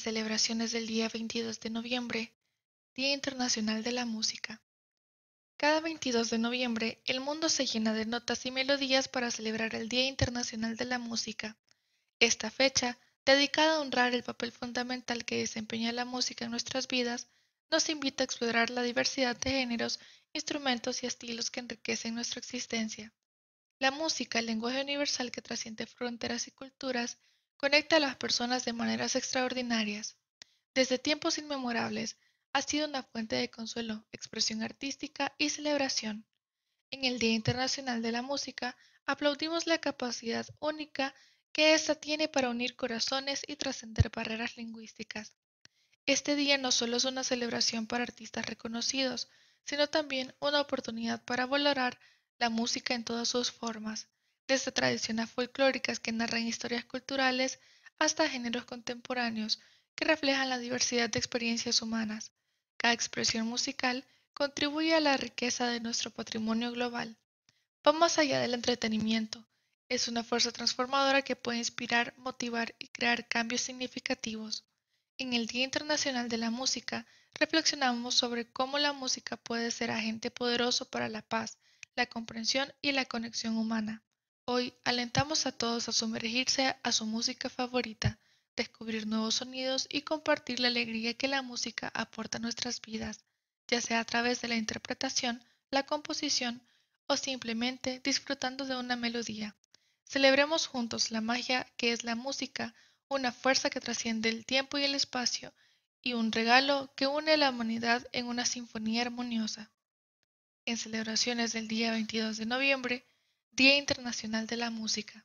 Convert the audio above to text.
celebraciones del día 22 de noviembre, Día Internacional de la Música. Cada 22 de noviembre, el mundo se llena de notas y melodías para celebrar el Día Internacional de la Música. Esta fecha, dedicada a honrar el papel fundamental que desempeña la música en nuestras vidas, nos invita a explorar la diversidad de géneros, instrumentos y estilos que enriquecen nuestra existencia. La música, el lenguaje universal que trasciende fronteras y culturas, Conecta a las personas de maneras extraordinarias. Desde tiempos inmemorables, ha sido una fuente de consuelo, expresión artística y celebración. En el Día Internacional de la Música, aplaudimos la capacidad única que ésta tiene para unir corazones y trascender barreras lingüísticas. Este día no solo es una celebración para artistas reconocidos, sino también una oportunidad para valorar la música en todas sus formas, desde tradiciones folclóricas que narran historias culturales hasta géneros contemporáneos que reflejan la diversidad de experiencias humanas. Cada expresión musical contribuye a la riqueza de nuestro patrimonio global. Va más allá del entretenimiento. Es una fuerza transformadora que puede inspirar, motivar y crear cambios significativos. En el Día Internacional de la Música, reflexionamos sobre cómo la música puede ser agente poderoso para la paz, la comprensión y la conexión humana. Hoy alentamos a todos a sumergirse a su música favorita, descubrir nuevos sonidos y compartir la alegría que la música aporta a nuestras vidas, ya sea a través de la interpretación, la composición o simplemente disfrutando de una melodía. Celebremos juntos la magia que es la música, una fuerza que trasciende el tiempo y el espacio y un regalo que une a la humanidad en una sinfonía armoniosa. En celebraciones del día 22 de noviembre, Día Internacional de la Música